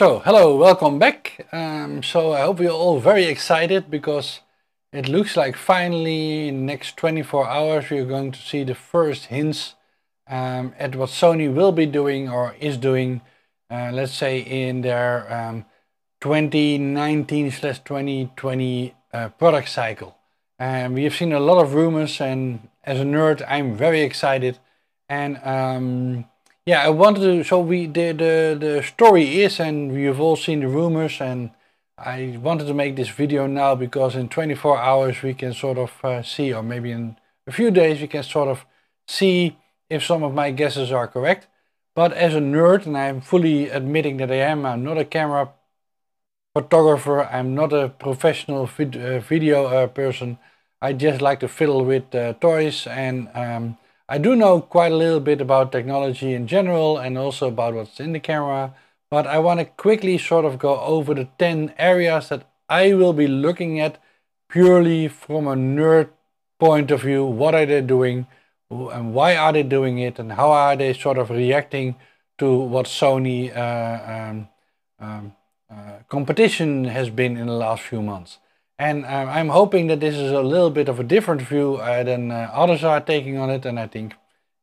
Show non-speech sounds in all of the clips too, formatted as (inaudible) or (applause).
So, hello, welcome back. Um, so I hope you're all very excited because it looks like finally in the next 24 hours we're going to see the first hints um, at what Sony will be doing or is doing, uh, let's say in their um, 2019 slash 2020 uh, product cycle. And um, we have seen a lot of rumors and as a nerd I'm very excited and um, yeah, I wanted to. So we the the the story is, and we have all seen the rumors, and I wanted to make this video now because in 24 hours we can sort of uh, see, or maybe in a few days we can sort of see if some of my guesses are correct. But as a nerd, and I'm fully admitting that I am, I'm not a camera photographer, I'm not a professional vid uh, video uh, person. I just like to fiddle with uh, toys and um, I do know quite a little bit about technology in general and also about what's in the camera, but I want to quickly sort of go over the 10 areas that I will be looking at purely from a nerd point of view. What are they doing and why are they doing it and how are they sort of reacting to what Sony uh, um, um, uh, competition has been in the last few months. And uh, I'm hoping that this is a little bit of a different view uh, than uh, others are taking on it. And I think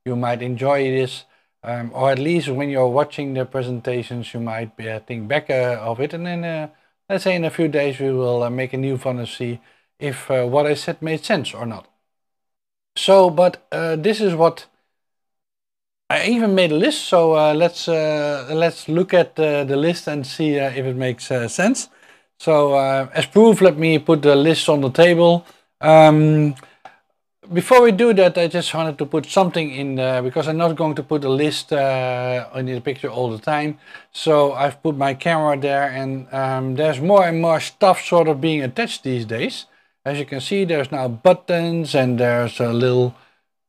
you might enjoy this. Um, or at least when you're watching the presentations, you might uh, think back uh, of it. And then uh, let's say in a few days, we will make a new one and see if what I said made sense or not. So, but this is what I even made a list. So let's, let's look at the list and see if it makes sense. So uh, as proof, let me put the list on the table. Um, before we do that, I just wanted to put something in there because I'm not going to put a list uh, in the picture all the time. So I've put my camera there and um, there's more and more stuff sort of being attached these days. As you can see, there's now buttons and there's a little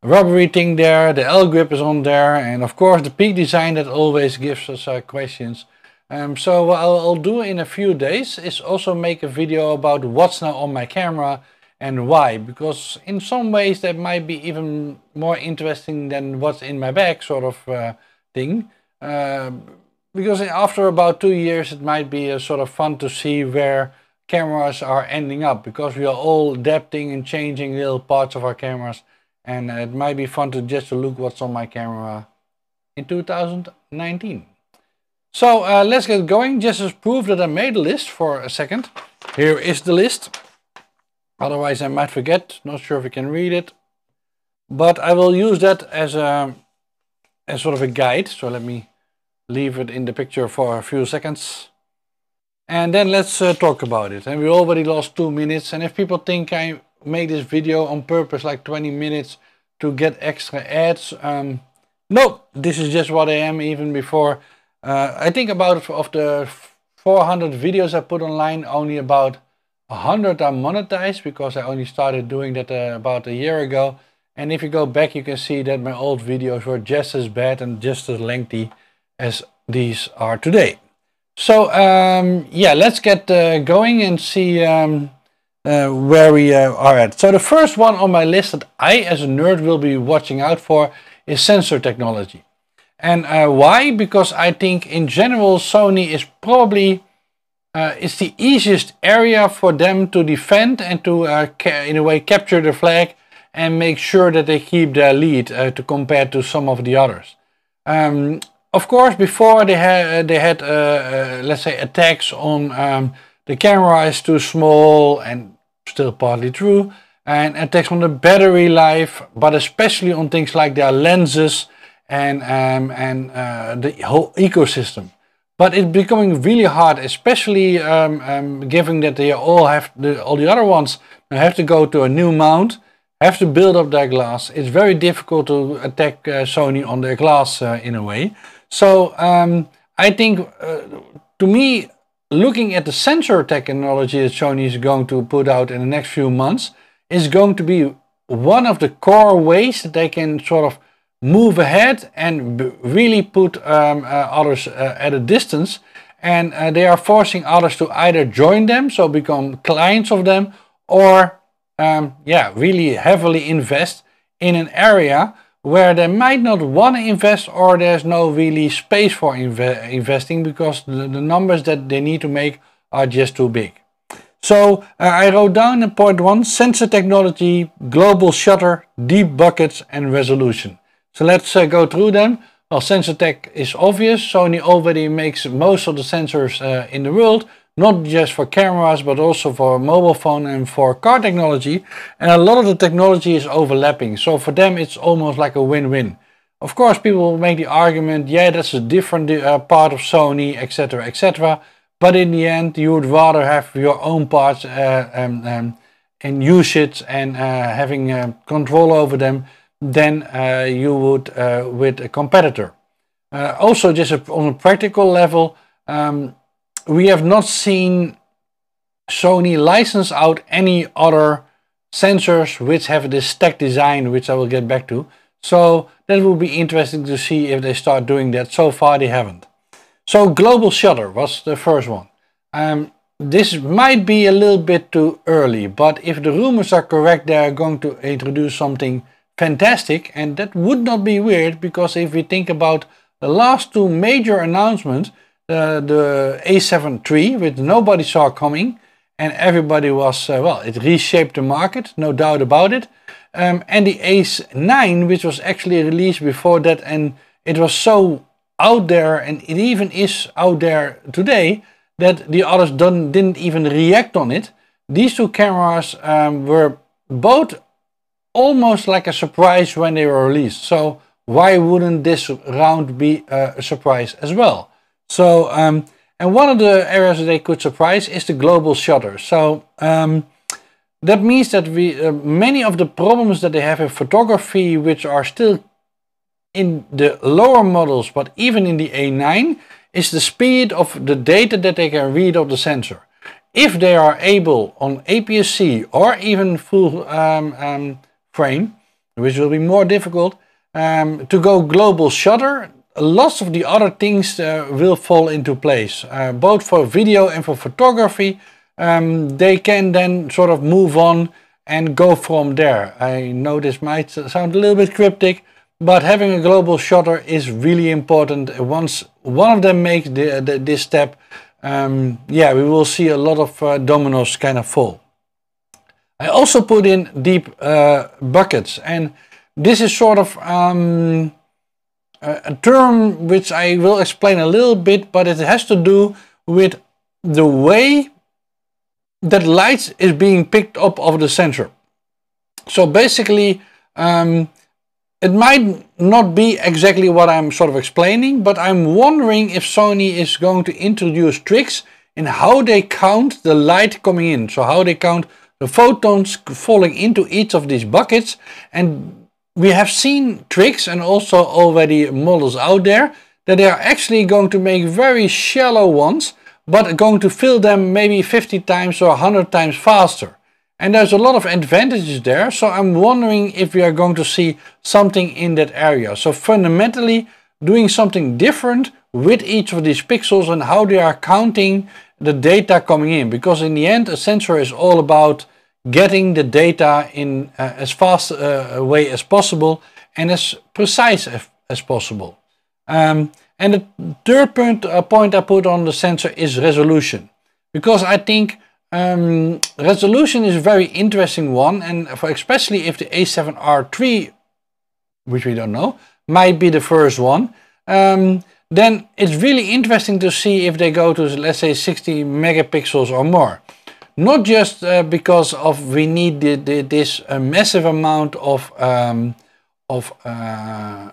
rubbery thing there. The L grip is on there. And of course the peak design that always gives us uh, questions. Um, so what I'll, do in a few days is also make a video about what's now on my camera and why. Because in some ways that might be even more interesting than what's in my bag sort of uh, thing. Uh, because after about two years it might be a uh, sort of fun to see where cameras are ending up. Because we are all adapting and changing little parts of our cameras. And it might be fun to just look what's on my camera in 2019. So uh, let's get going, just as proof that I made a list for a second. Here is the list. Otherwise I might forget, not sure if you can read it. But I will use that as a as sort of a guide. So let me leave it in the picture for a few seconds. And then let's uh, talk about it. And we already lost two minutes. And if people think I made this video on purpose, like 20 minutes to get extra ads, um, no, this is just what I am even before uh, I think about of the 400 videos I put online, only about 100 are monetized because I only started doing that uh, about a year ago. And if you go back, you can see that my old videos were just as bad and just as lengthy as these are today. So um, yeah, let's get uh, going and see um, uh, where we uh, are at. So the first one on my list that I as a nerd will be watching out for is sensor technology. And uh, why? Because I think in general Sony is probably uh, it's the easiest area for them to defend and to uh, in a way capture the flag and make sure that they keep their lead uh, to compare to some of the others. Um, of course, before they had uh, they had uh, let's say attacks on um, the camera is too small and still partly true, and attacks on the battery life, but especially on things like their lenses and, um, and uh, the whole ecosystem. But it's becoming really hard, especially um, um, given that they all have, the, all the other ones have to go to a new mount, have to build up their glass. It's very difficult to attack uh, Sony on their glass uh, in a way. So um, I think, uh, to me, looking at the sensor technology that Sony is going to put out in the next few months is going to be one of the core ways that they can sort of move ahead and really put um, uh, others uh, at a distance. And uh, they are forcing others to either join them, so become clients of them, or um, yeah, really heavily invest in an area where they might not want to invest or there's no really space for investing because the, the, numbers that they need to make are just too big. So uh, I wrote down in point one, sensor technology, global shutter, deep buckets and resolution. So let's uh, go through them. Well, sensor tech is obvious. Sony already makes most of the sensors uh, in the world, not just for cameras, but also for mobile phone and for car technology. And a lot of the technology is overlapping. So for them, it's almost like a win-win. Of course, people will make the argument, yeah, that's a different uh, part of Sony, etc., etc. But in the end, you would rather have your own parts uh, um, um, and use it and uh, having um, control over them than uh, you would uh, with a competitor. Uh, also, just on a practical level, um, we have not seen Sony license out any other sensors which have this stack design, which I will get back to. So that will be interesting to see if they start doing that. So far they haven't. So global shutter was the first one. Um, this might be a little bit too early, but if the rumors are correct, they are going to introduce something fantastic and that would not be weird because if we think about the last two major announcements uh, the A7 III which nobody saw coming and everybody was uh, well it reshaped the market no doubt about it um, and the A9 which was actually released before that and it was so out there and it even is out there today that the others didn't even react on it these two cameras um, were both almost like a surprise when they were released. So why wouldn't this round be a surprise as well? So, um, and one of the areas that they could surprise is the global shutter. So um, that means that we uh, many of the problems that they have in photography, which are still in the lower models, but even in the A9, is the speed of the data that they can read of the sensor. If they are able on APS-C or even full um, um frame, which will be more difficult. Um, to go global shutter, lots of the other things uh, will fall into place, uh, both for video and for photography. Um, they can then sort of move on and go from there. I know this might sound a little bit cryptic, but having a global shutter is really important. Once one of them makes the, the, this step, um, yeah, we will see a lot of uh, dominoes kind of fall. I also put in deep uh, buckets and this is sort of um, a term which I will explain a little bit, but it has to do with the way that light is being picked up of the sensor. So basically, um, it might not be exactly what I'm sort of explaining, but I'm wondering if Sony is going to introduce tricks in how they count the light coming in. So how they count the photons falling into each of these buckets and we have seen tricks and also already models out there that they are actually going to make very shallow ones but going to fill them maybe 50 times or 100 times faster. And there's a lot of advantages there, so I'm wondering if we are going to see something in that area. So fundamentally, doing something different with each of these pixels and how they are counting the data coming in because in the end a sensor is all about getting the data in uh, as fast uh, a way as possible and as precise as, as possible. Um, and the third point, uh, point I put on the sensor is resolution because I think um, resolution is a very interesting one and especially if the A7R3, which we don't know, might be the first one. Um, then it's really interesting to see if they go to let's say 60 megapixels or more. Not just uh, because of we need the, the, this uh, massive amount of, um, of uh,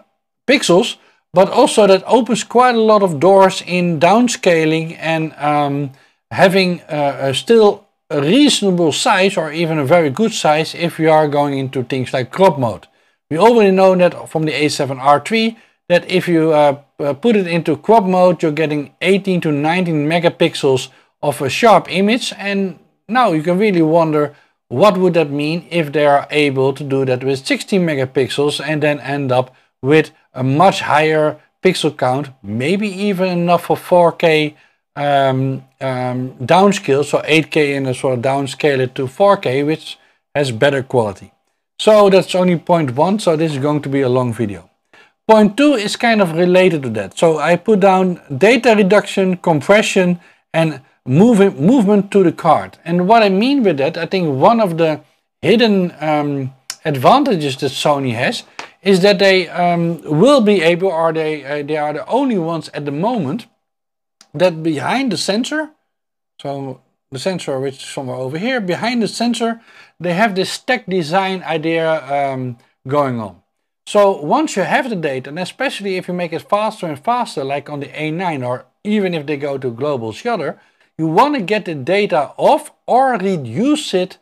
pixels, but also that opens quite a lot of doors in downscaling and um, having uh, a still a reasonable size or even a very good size if you are going into things like crop mode. We already know that from the A7R3 that if you uh, uh put it into crop mode, you're getting 18 to 19 megapixels of a sharp image. And now you can really wonder what would that mean if they are able to do that with 16 megapixels and then end up with a much higher pixel count, maybe even enough for 4K um, um, downscale, so 8K and then sort of downscale it to 4K, which has better quality. So that's only point one, so this is going to be a long video. Point two is kind of related to that. So I put down data reduction, compression, and moving movement to the card. And what I mean with that, I think one of the hidden um, advantages that Sony has is that they um, will be able, or they, uh, they are the only ones at the moment, that behind the sensor, so the sensor which is somewhere over here, behind the sensor, they have this stack design idea um, going on. So once you have the data, and especially if you make it faster and faster, like on the A9 or even if they go to global shutter, you want to get the data off or reduce it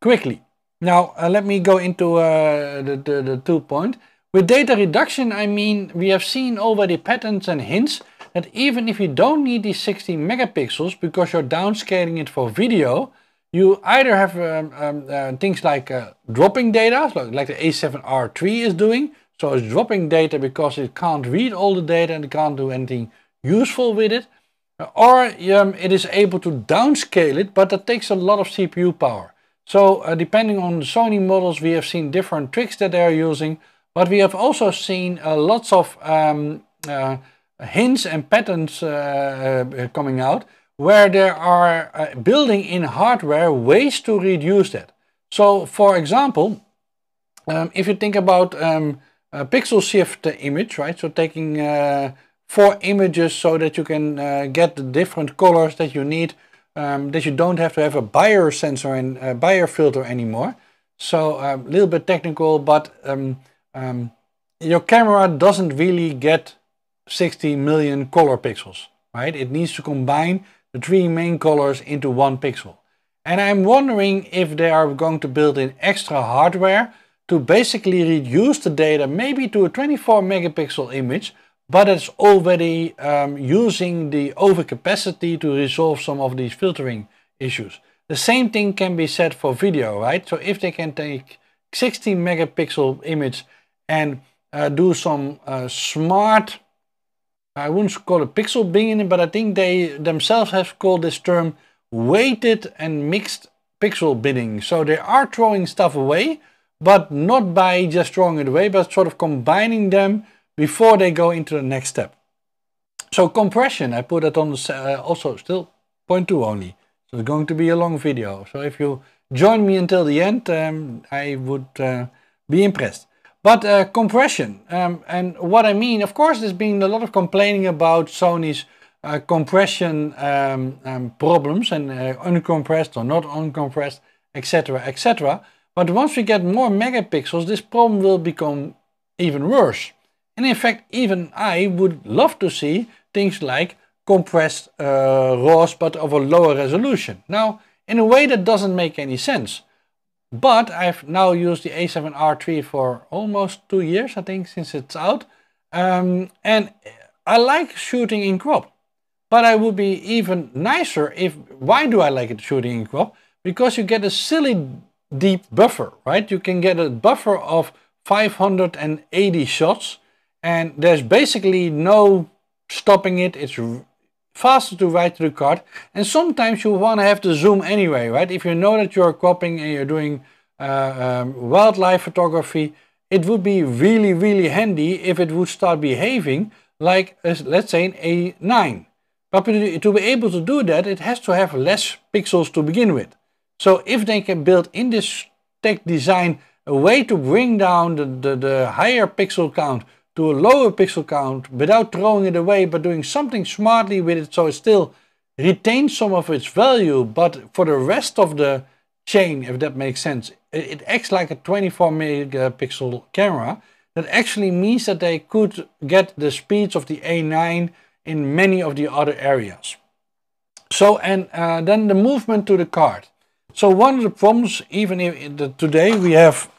quickly. Now, uh, let me go into uh, the, the, the two point. With data reduction, I mean, we have seen already patterns and hints that even if you don't need these 16 megapixels because you're downscaling it for video, you either have um, um, uh, things like uh, dropping data, like, like the A7R3 is doing. So it's dropping data because it can't read all the data and it can't do anything useful with it. Or um, it is able to downscale it, but that takes a lot of CPU power. So uh, depending on the Sony models, we have seen different tricks that they are using. But we have also seen uh, lots of um, uh, hints and patterns uh, coming out where they are uh, building in hardware ways to reduce that. So for example, um, if you think about um, pixel shift image, right? So taking uh, four images so that you can uh, get the different colors that you need, um, that you don't have to have a Bayer sensor and uh, Bayer filter anymore. So a um, little bit technical, but um, um, your camera doesn't really get 60 million color pixels, right? It needs to combine the three main colors into one pixel. And I'm wondering if they are going to build in extra hardware to basically reduce the data maybe to a 24 megapixel image, but it's already um, using the overcapacity to resolve some of these filtering issues. The same thing can be said for video, right? So if they can take 16 megapixel image and uh, do some uh, smart I wouldn't call it pixel bidding, but I think they themselves have called this term weighted and mixed pixel binning. So they are throwing stuff away, but not by just throwing it away, but sort of combining them before they go into the next step. So compression, I put that on the, uh, also still 0.2 only. So it's going to be a long video. So if you join me until the end, um, I would uh, be impressed. But uh, compression, um, and what I mean, of course, there's been a lot of complaining about Sony's uh, compression um, um, problems and uh, uncompressed or not uncompressed, etc., etc. But once we get more megapixels, this problem will become even worse. And in fact, even I would love to see things like compressed uh, RAWs, but of a lower resolution. Now, in a way that doesn't make any sense. But I've now used the a7R three for almost two years, I think, since it's out. Um, and I like shooting in crop. But I would be even nicer if, why do I like it shooting in crop? Because you get a silly deep buffer, right? You can get a buffer of 580 shots and there's basically no stopping it. It's faster to write to the card. And sometimes you want to have the zoom anyway, right? If you know that you're cropping and you're doing uh, um, wildlife photography, it would be really, really handy if it would start behaving like, a, uh, let's say, an A9. But to be able to do that, it has to have less pixels to begin with. So if they can build in this tech design a way to bring down the, the, the higher pixel count to a lower pixel count without throwing it away, but doing something smartly with it so it still retains some of its value, but for the rest of the chain, if that makes sense, it, acts like a 24 megapixel camera. That actually means that they could get the speeds of the A9 in many of the other areas. So, and uh, then the movement to the card. So one of the problems, even if today we have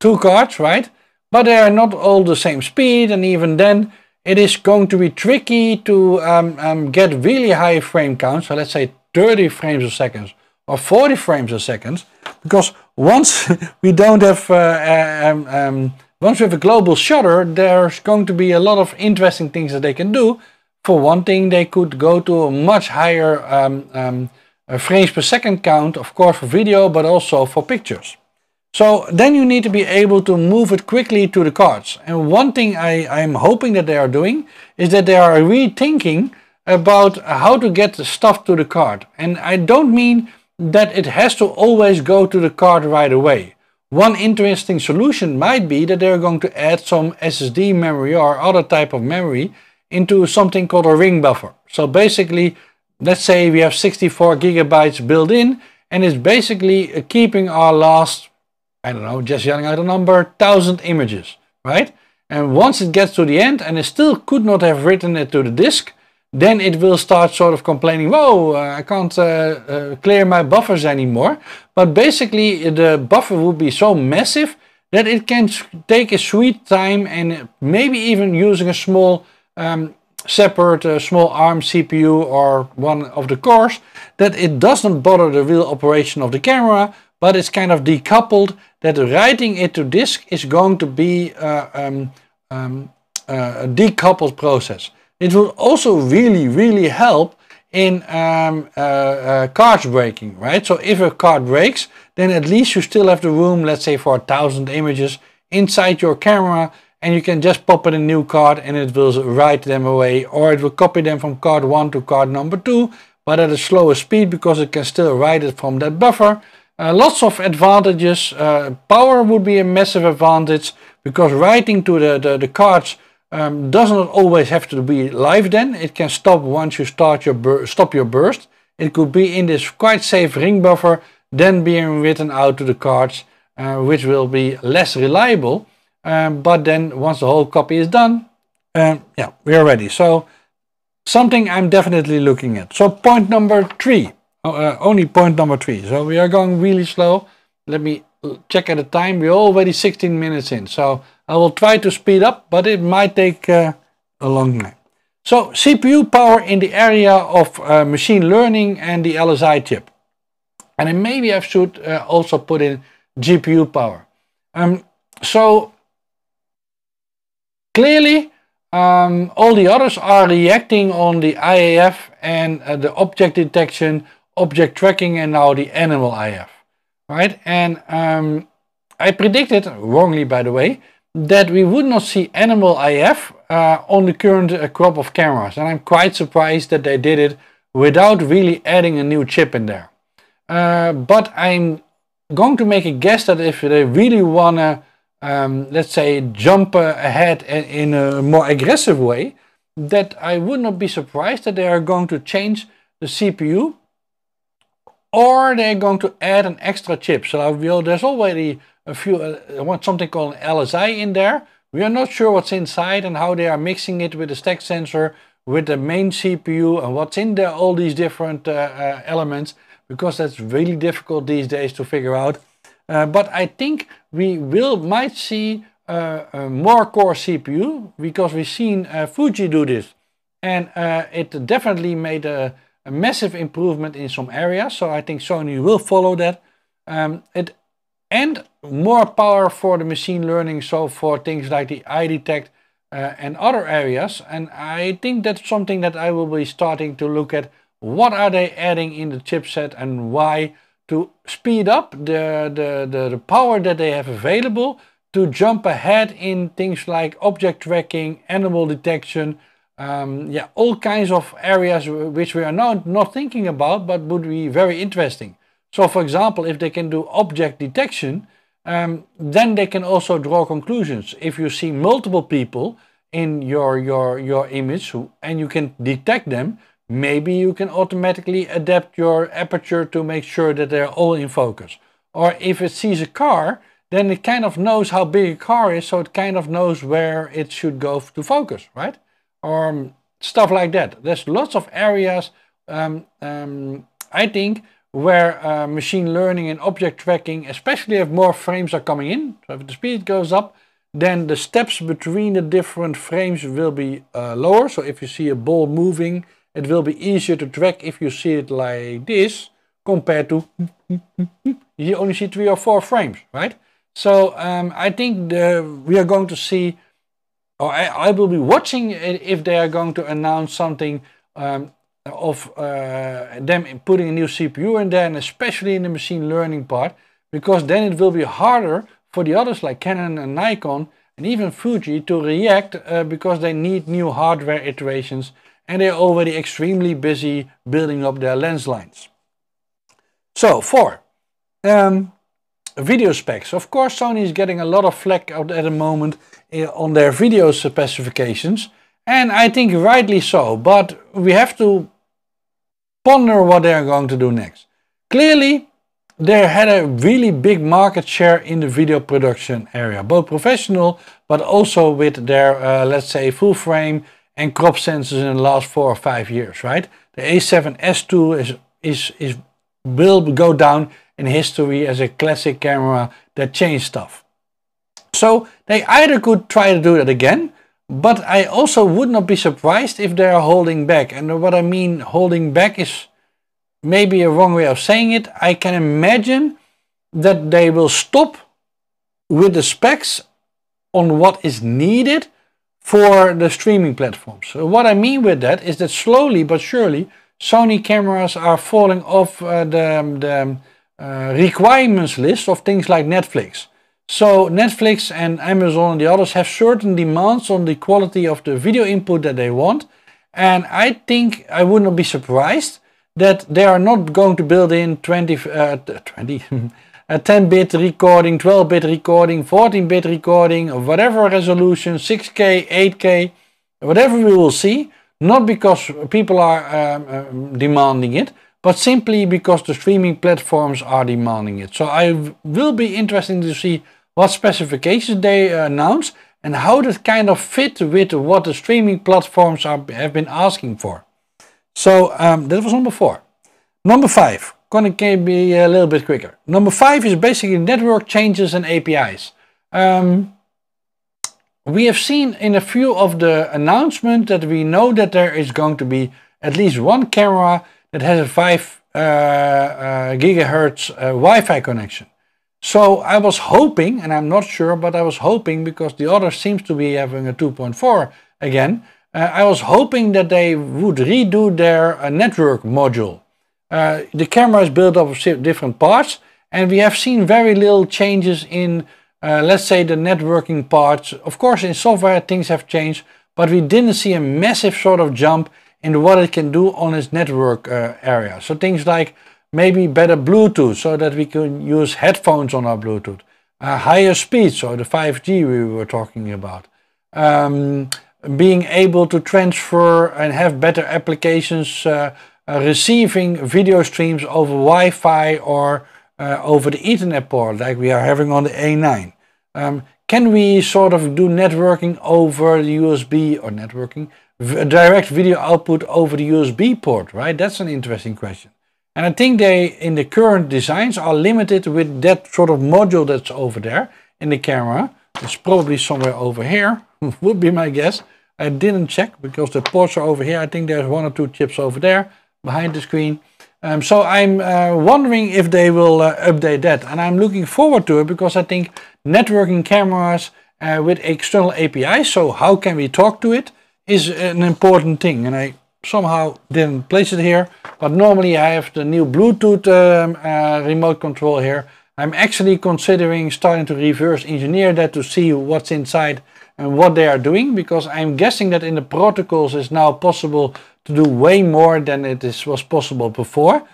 two cards, right? but they are not all the same speed and even then it is going to be tricky to um, um, get really high frame counts, so let's say 30 frames a second or 40 frames a second, because once (laughs) we don't have, uh, uh, um, um, once we have a global shutter, there's going to be a lot of interesting things that they can do. For one thing, they could go to a much higher um, um uh, frames per second count, of course for video, but also for pictures. So then you need to be able to move it quickly to the cards. And one thing I, I'm hoping that they are doing is that they are rethinking about how to get the stuff to the card. And I don't mean that it has to always go to the card right away. One interesting solution might be that they're going to add some SSD memory or other type of memory into something called a ring buffer. So basically, let's say we have 64 gigabytes built in and it's basically keeping our last I don't know, just yelling out a number, 1000 images, right? And once it gets to the end and it still could not have written it to the disk, then it will start sort of complaining, whoa, uh, I can't uh, uh, clear my buffers anymore. But basically the buffer would be so massive that it can take a sweet time and maybe even using a small um, separate uh, small ARM CPU or one of the cores that it doesn't bother the real operation of the camera but it's kind of decoupled that writing it to disk is going to be uh, um, um, uh, a decoupled process. It will also really, really help in um, uh, uh breaking, right? So if a card breaks, then at least you still have the room, let's say for a thousand images inside your camera and you can just pop in a new card and it will write them away or it will copy them from card 1 to card number 2 but at a slower speed because it can still write it from that buffer uh, lots of advantages. Uh, power would be a massive advantage because writing to the, the, the cards um, does not always have to be live then. It can stop once you start your stop your burst. It could be in this quite safe ring buffer then being written out to the cards uh, which will be less reliable. Um, but then once the whole copy is done, um, yeah, we are ready. So something I'm definitely looking at. So point number three. Oh, uh, only point number three. So we are going really slow. Let me check at the time. We're already 16 minutes in. So I will try to speed up, but it might take uh, a long time. So CPU power in the area of uh, machine learning and the LSI chip. And then maybe I should uh, also put in GPU power. Um, so clearly, um, all the others are reacting on the IAF and uh, the object detection object tracking and now the animal I have, right? And um, I predicted, wrongly by the way, that we would not see animal IF uh, on the current uh, crop of cameras. And I'm quite surprised that they did it without really adding a new chip in there. Uh, but I'm going to make a guess that if they really want to, um, let's say, jump uh, ahead in a more aggressive way, that I would not be surprised that they are going to change the CPU or they're going to add an extra chip. So will, there's already a few, I uh, want something called an LSI in there. We are not sure what's inside and how they are mixing it with the stack sensor, with the main CPU and what's in there, all these different uh, uh, elements, because that's really difficult these days to figure out. Uh, but I think we will might see uh, uh, more core CPU because we've seen Fuji do this. And it definitely made a, a massive improvement in some areas. So I think Sony will follow that. Um, it and more power for the machine learning, so for things like the eye detect uh, and other areas. And I think that's something that I will be starting to look at. What are they adding in the chipset and why? To speed up the, the, the, the power that they have available to jump ahead in things like object tracking, animal detection, um, yeah, all kinds of areas which we are not, not thinking about, but would be very interesting. So for example, if they can do object detection, um, then they can also draw conclusions. If you see multiple people in your, your, your image and you can detect them, maybe you can automatically adapt your aperture to make sure that they're all in focus. Or if it sees a car, then it kind of knows how big a car is, so it kind of knows where it should go to focus, right? or um, stuff like that. There's lots of areas, um, um, I think, where uh, machine learning and object tracking, especially if more frames are coming in, so if the speed goes up, then the steps between the different frames will be uh, lower. So if you see a ball moving, it will be easier to track if you see it like this compared to (laughs) you only see three or four frames, right? So um, I think the, we are going to see or I, I, will be watching if they are going to announce something um, of uh, them putting a new CPU in there, and especially in the machine learning part, because then it will be harder for the others like Canon and Nikon and even Fuji to react uh, because they need new hardware iterations and they're already extremely busy building up their lens lines. So, four, um, video specs. Of course, Sony is getting a lot of flack at the moment Eh, on their video specifications, and I think rightly so, but we have to ponder what they are going to do next. Clearly, they had a really big market share in the video production area, both professional, but also with their, uh, let's say, full frame and crop sensors in the last four or five years, right? The A7S2 is, is, is, will go down in history as a classic camera that changed stuff. So they either could try to do it again, but I also would not be surprised if they are holding back. And what I mean holding back is maybe a wrong way of saying it. I can imagine that they will stop with the specs on what is needed for the streaming platforms. So what I mean with that is that slowly but surely Sony cameras are falling off uh, the, the uh, requirements list of things like Netflix. So Netflix and Amazon and the others have certain demands on the quality of the video input that they want. And I think I would not be surprised that they are not going to build in 20, uh, 20 (laughs) a 10-bit recording, 12-bit recording, 14-bit recording, whatever resolution, 6K, 8K, whatever we will see. Not because people are um, um, demanding it, but simply because the streaming platforms are demanding it. So I will be interesting to see what specifications they uh, announce and how that kind of fit with what the streaming platforms are, have been asking for. So um, that was number four. Number five, gonna be a little bit quicker. Number five is basically network changes and APIs. Um, we have seen in a few of the announcements that we know that there is going to be at least one camera that has a 5 uh, uh, gigahertz uh, Wi-Fi connection. So I was hoping, and I'm not sure, but I was hoping because the other seems to be having a 2.4 again. Uh, I was hoping that they would redo their uh, network module. Uh, the camera is built up of different parts and we have seen very little changes in, uh, let's say, the networking parts. Of course, in software things have changed, but we didn't see a massive sort of jump in what it can do on its network uh, area. So things like maybe better Bluetooth so that we can use headphones on our Bluetooth, higher speed, so the 5G we were talking about, um, being able to transfer and have better applications uh, uh, receiving video streams over Wi-Fi or uh, over the Ethernet port like we are having on the A9. Um, can we sort of do networking over the USB or networking, direct video output over the USB port, right? That's an interesting question. And I think they, in the current designs, are limited with that sort of module that's over there in the camera. It's probably somewhere over here, (laughs) would be my guess. I didn't check because the ports are over here. I think there's one or two chips over there behind the screen. Um, so I'm uh, wondering if they will uh, update that. And I'm looking forward to it because I think networking cameras uh, with external APIs, so how can we talk to it, is an important thing. And I somehow didn't place it here. But normally I have the new Bluetooth um, uh, remote control here. I'm actually considering starting to reverse engineer that to see what's inside and what they are doing. Because I'm guessing that in the protocols it's now possible to do way more than it is, was possible before.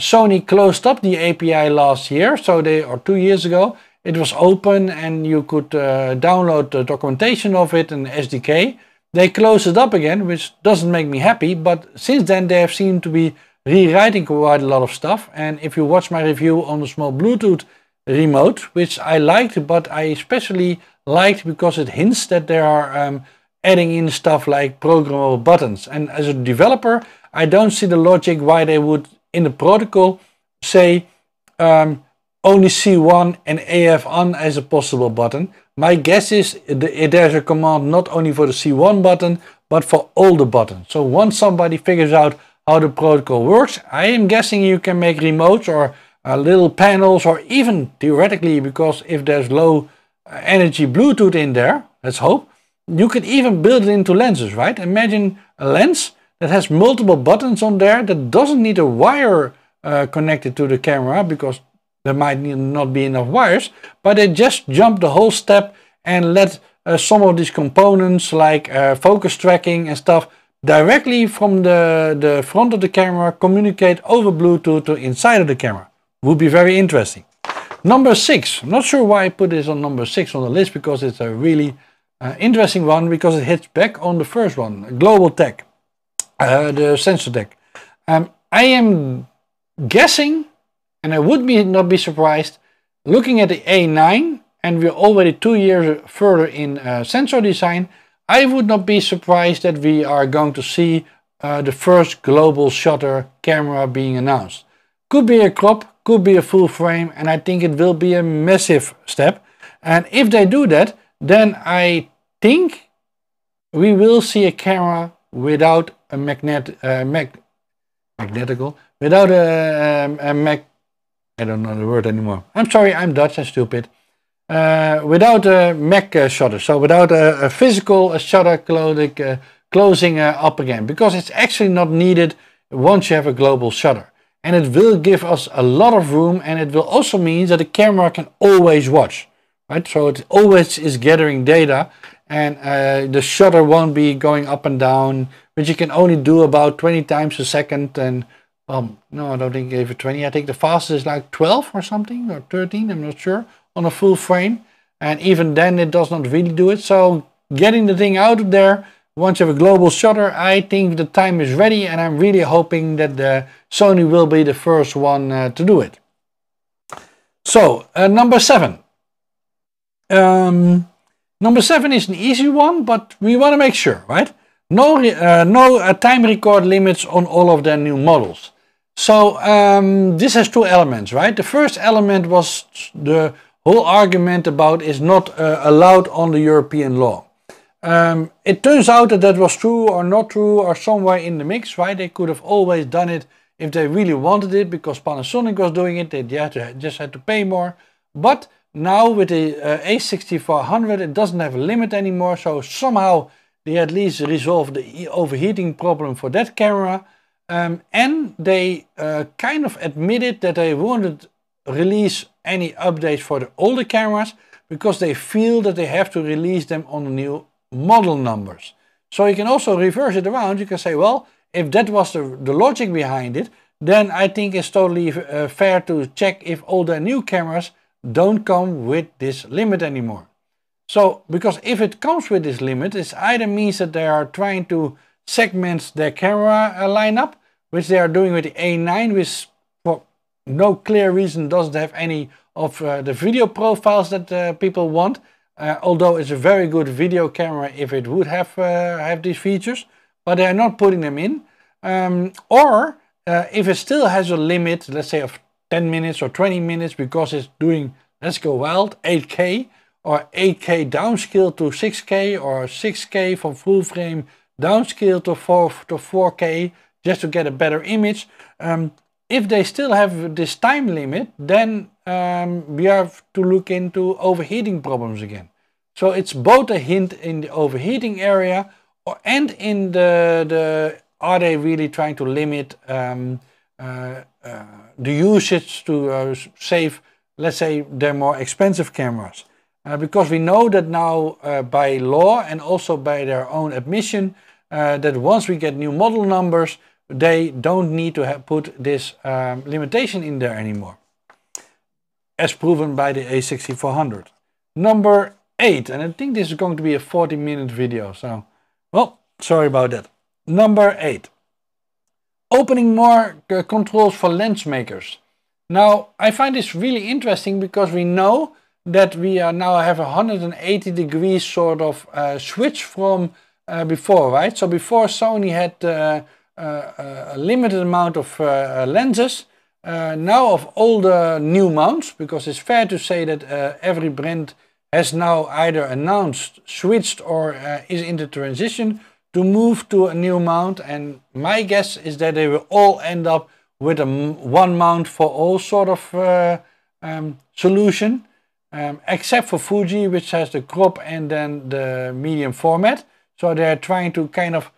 Sony closed up the API last year, so they or two years ago. It was open and you could uh, download the documentation of it and SDK. They closed it up again, which doesn't make me happy, but since then they have seemed to be rewriting quite a lot of stuff. And if you watch my review on the small Bluetooth remote, which I liked, but I especially liked because it hints that they are um, adding in stuff like programmable buttons. And as a developer, I don't see the logic why they would, in the protocol, say um, only C1 and AF on as a possible button, my guess is there's a command not only for the C1 button, but for all the buttons. So once somebody figures out how the protocol works, I am guessing you can make remotes or uh, little panels or even theoretically, because if there's low uh, energy Bluetooth in there, let's hope, you could even build it into lenses, right? Imagine a lens that has multiple buttons on there that doesn't need a wire uh, connected to the camera because there might not be enough wires, but they just jump the whole step and let uh, some of these components like uh, focus tracking and stuff directly from the, the front of the camera communicate over Bluetooth to inside of the camera. Would be very interesting. Number six, I'm not sure why I put this on number six on the list because it's a really uh, interesting one because it hits back on the first one, Global Tech, uh, the sensor tech. Um, I am guessing and I would be not be surprised looking at the A9 and we're already two years further in uh, sensor design, I would not be surprised that we are going to see uh, the first global shutter camera being announced. Could be a crop, could be a full frame, and I think it will be a massive step. And if they do that, then I think we will see a camera without a magnet, uh, mag magnetical, without a, a, um, a mag I don't know the word anymore. I'm sorry, I'm Dutch and stupid. Uh, without a Mac uh, shutter, so without a, a physical shutter clothing, uh, closing uh, up again, because it's actually not needed once you have a global shutter. And it will give us a lot of room and it will also mean that the camera can always watch. Right? So it always is gathering data and uh, the shutter won't be going up and down, which you can only do about 20 times a second and um, no, I don't think I gave 20. I think the fastest is like 12 or something, or 13, I'm not sure, on a full frame. And even then it does not really do it. So getting the thing out of there, once you have a global shutter, I think the time is ready. And I'm really hoping that the Sony will be the first one uh, to do it. So, uh, number seven. Um, number seven is an easy one, but we want to make sure, right? No, uh, no uh, time record limits on all of their new models. So um, this has two elements, right? The first element was the whole argument about is not uh, allowed on the European law. Um, it turns out that that was true or not true or somewhere in the mix, right? They could have always done it if they really wanted it because Panasonic was doing it. They just uh, had to pay more. But now with the uh, A6400, it doesn't have a limit anymore. So somehow they at least resolved the overheating problem for that camera. Um, and they uh, kind of admitted that they wouldn't release any updates for the older cameras because they feel that they have to release them on the new model numbers. So you can also reverse it around. You can say, well, if that was the, the logic behind it, then I think it's totally uh, fair to check if older the new cameras don't come with this limit anymore. So, because if it comes with this limit, it either means that they are trying to segment their camera uh, lineup which they are doing with the A9, which for no clear reason doesn't have any of uh, the video profiles that uh, people want. Uh, although it's a very good video camera if it would have uh, have these features, but they are not putting them in. Um, or uh, if it still has a limit, let's say of 10 minutes or 20 minutes, because it's doing let's go wild 8K or 8K downscale to 6K or 6K from full frame downscale to 4 to 4K just to get a better image. Um, if they still have this time limit, then um, we have to look into overheating problems again. So it's both a hint in the overheating area or, and in the, the are they really trying to limit um, uh, uh, the usage to uh, save, let's say, their more expensive cameras. Uh, because we know that now uh, by law and also by their own admission, uh, that once we get new model numbers, they don't need to put this um, limitation in there anymore, as proven by the A6400. Number 8, and I think this is going to be a 40 minute video, so, well, sorry about that. Number 8, opening more uh, controls for lens makers. Now, I find this really interesting because we know that we now have a 180 degrees sort of uh, switch from uh, before, right? So before Sony had uh, a limited amount of uh, lenses, uh, now of all the new mounts, because it's fair to say that uh, every brand has now either announced, switched or is in the transition to move to a new mount and my guess is that they will all end up with a one mount for all sort of uh, um, solution um, except for Fuji which has the crop and then the medium format so they're trying to kind of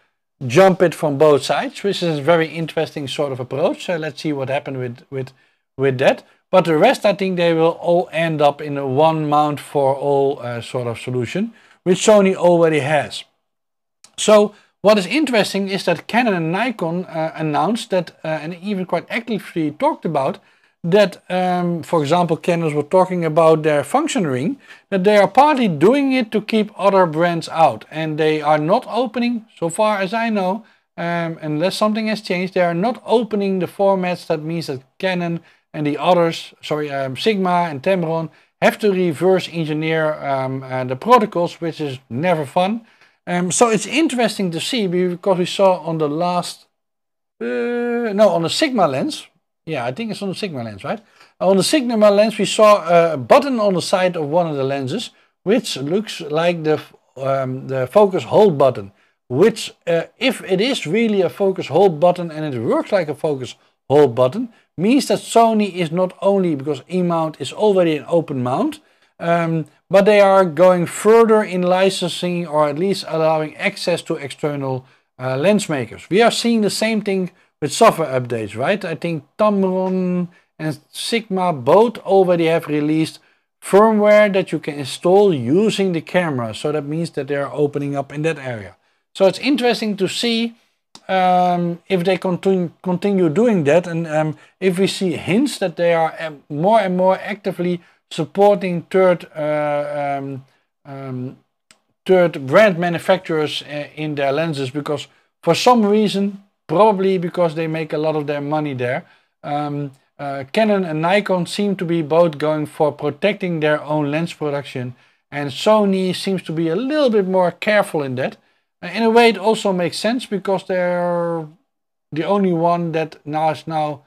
jump it from both sides, which is a very interesting sort of approach. So let's see what happened with, with, with that. But the rest, I think they will all end up in a one mount for all uh, sort of solution, which Sony already has. So what is interesting is that Canon and Nikon uh, announced that, uh, and even quite actively talked about, that, um, for example, candles were talking about their function ring, that they are partly doing it to keep other brands out. And they are not opening, so far as I know, um, unless something has changed, they are not opening the formats. That means that Canon and the others, sorry, um, Sigma and Tamron, have to reverse engineer um, uh, the protocols, which is never fun. Um, so it's interesting to see because we saw on the last, uh, no, on the Sigma lens, yeah, I think it's on the Sigma lens, right? Uh, on the Sigma lens, we saw a button on the side of one of the lenses, which looks like the, um, the focus hold button, which uh, if it is really a focus hold button and it works like a focus hold button, means that Sony is not only, because E-mount is already an open mount, um, but they are going further in licensing or at least allowing access to external uh, lens makers. We are seeing the same thing with software updates, right? I think Tamron and Sigma both already have released firmware that you can install using the camera. So that means that they are opening up in that area. So it's interesting to see um, if they continue, continue doing that and um, if we see hints that they are um, more and more actively supporting third uh, um, um, third brand manufacturers uh, in their lenses because for some reason probably because they make a lot of their money there. Um, uh, Canon and Nikon seem to be both going for protecting their own lens production and Sony seems to be a little bit more careful in that. Uh, in a way it also makes sense because they're the only one that now is now,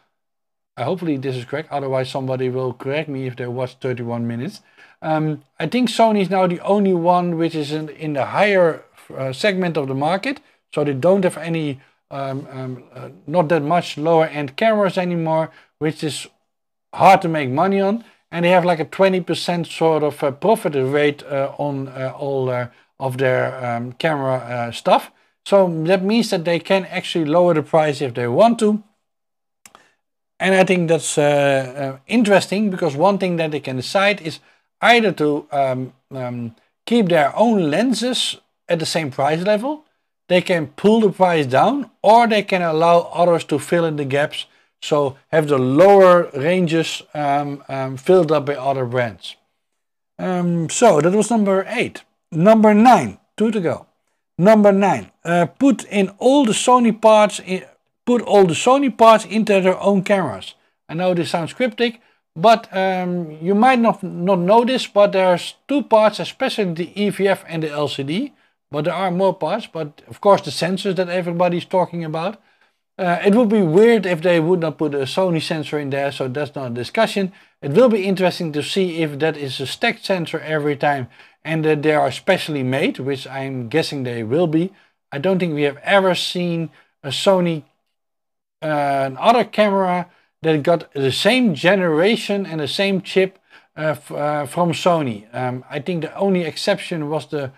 uh, hopefully this is correct, otherwise somebody will correct me if there was 31 minutes. Um, I think Sony is now the only one which is in, in the higher uh, segment of the market. So they don't have any um, um, uh, not that much lower end cameras anymore, which is hard to make money on. And they have like a 20% sort of uh, profit rate uh, on uh, all uh, of their um, camera stuff. So that means that they can actually lower the price if they want to. And I think that's interesting because one thing that they can decide is either to um, um, keep their own lenses at the same price level they can pull the price down or they can allow others to fill in the gaps. So have the lower ranges um, um, filled up by other brands. Um, so that was number eight. Number nine, two to go. Number nine, uh, put in all the Sony parts, in, put all the Sony parts into their own cameras. I know this sounds cryptic, but um, you might not, not know this, but there's two parts, especially the EVF and the LCD, but there are more parts, but of course the sensors that everybody's talking about. Uh, it would be weird if they would not put a Sony sensor in there, so that's not a discussion. It will be interesting to see if that is a stacked sensor every time and that they are specially made, which I'm guessing they will be. I don't think we have ever seen a Sony, uh, another camera that got the same generation and the same chip uh, uh, from Sony. Um, I think the only exception was the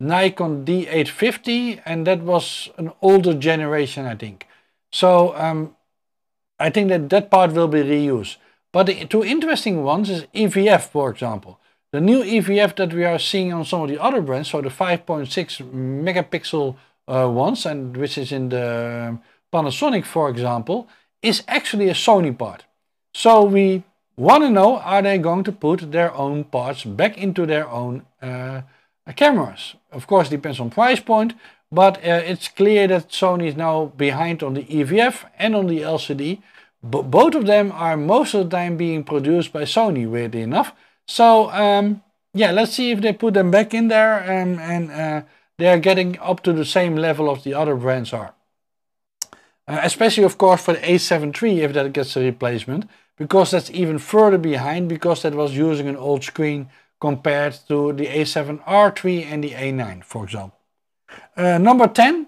Nikon D850 and that was an older generation I think. So um, I think that that part will be reused. But the two interesting ones is EVF for example. The new EVF that we are seeing on some of the other brands, so the 5.6 megapixel uh, ones, and which is in the um, Panasonic for example, is actually a Sony part. So we want to know, are they going to put their own parts back into their own uh, uh, cameras. Of course, depends on price point, but uh, it's clear that Sony is now behind on the EVF and on the LCD. But both of them are most of the time being produced by Sony, weirdly enough. So um, yeah, let's see if they put them back in there um, and uh, they are getting up to the same level of the other brands are. Uh, especially, of course, for the A7 III, if that gets a replacement, because that's even further behind, because that was using an old screen compared to the A7R3 and the A9, for example. Uh, number 10,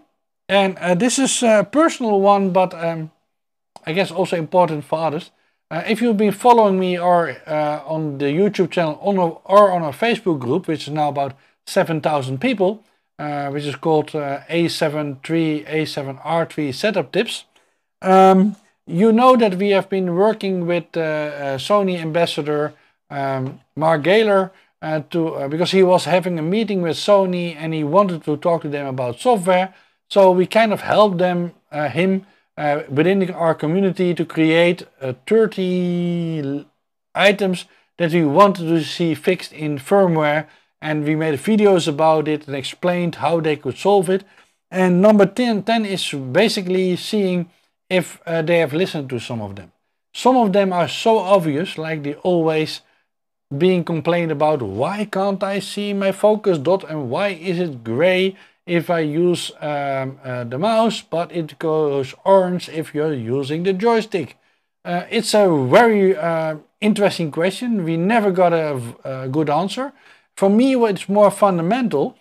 and uh, this is a personal one, but um, I guess also important for others. Uh, if you've been following me or uh, on the YouTube channel on a, or on our Facebook group, which is now about 7,000 people, uh, which is called A73, uh, A7R3 Setup Tips, um, you know that we have been working with Sony Ambassador um, Mark Gaylor uh, to uh, because he was having a meeting with Sony and he wanted to talk to them about software. So we kind of helped them uh, him uh, within the, our community to create uh, 30 items that we wanted to see fixed in firmware and we made videos about it and explained how they could solve it. And number 10, 10 is basically seeing if uh, they have listened to some of them. Some of them are so obvious, like the always being complained about why can't I see my focus dot and why is it gray if I use um, uh, the mouse but it goes orange if you're using the joystick. Uh, it's a very uh, interesting question. We never got a, a good answer. For me it's more fundamental.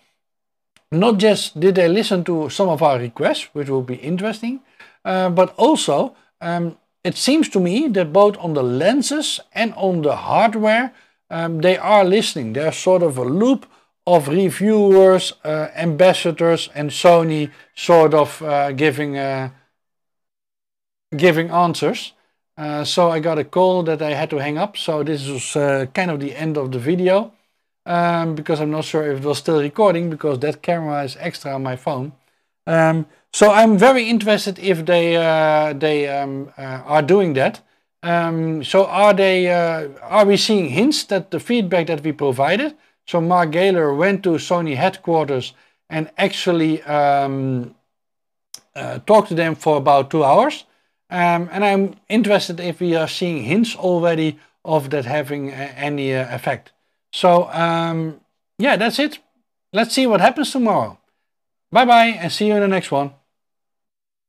Not just did they listen to some of our requests, which will be interesting, uh, but also um, it seems to me that both on the lenses and on the hardware um, they are listening. There's sort of a loop of reviewers, uh, ambassadors, and Sony sort of uh, giving uh, giving answers. Uh, so I got a call that I had to hang up. So this is uh, kind of the end of the video um, because I'm not sure if it was still recording because that camera is extra on my phone. Um, so I'm very interested if they uh, they um, are doing that. Um, so are they? Uh, are we seeing hints that the feedback that we provided? So Mark Gaylor went to Sony headquarters and actually um, uh, talked to them for about two hours. Um, and I'm interested if we are seeing hints already of that having uh, any uh, effect. So yeah, that's it. Let's see what happens tomorrow. Bye bye and see you in the next one.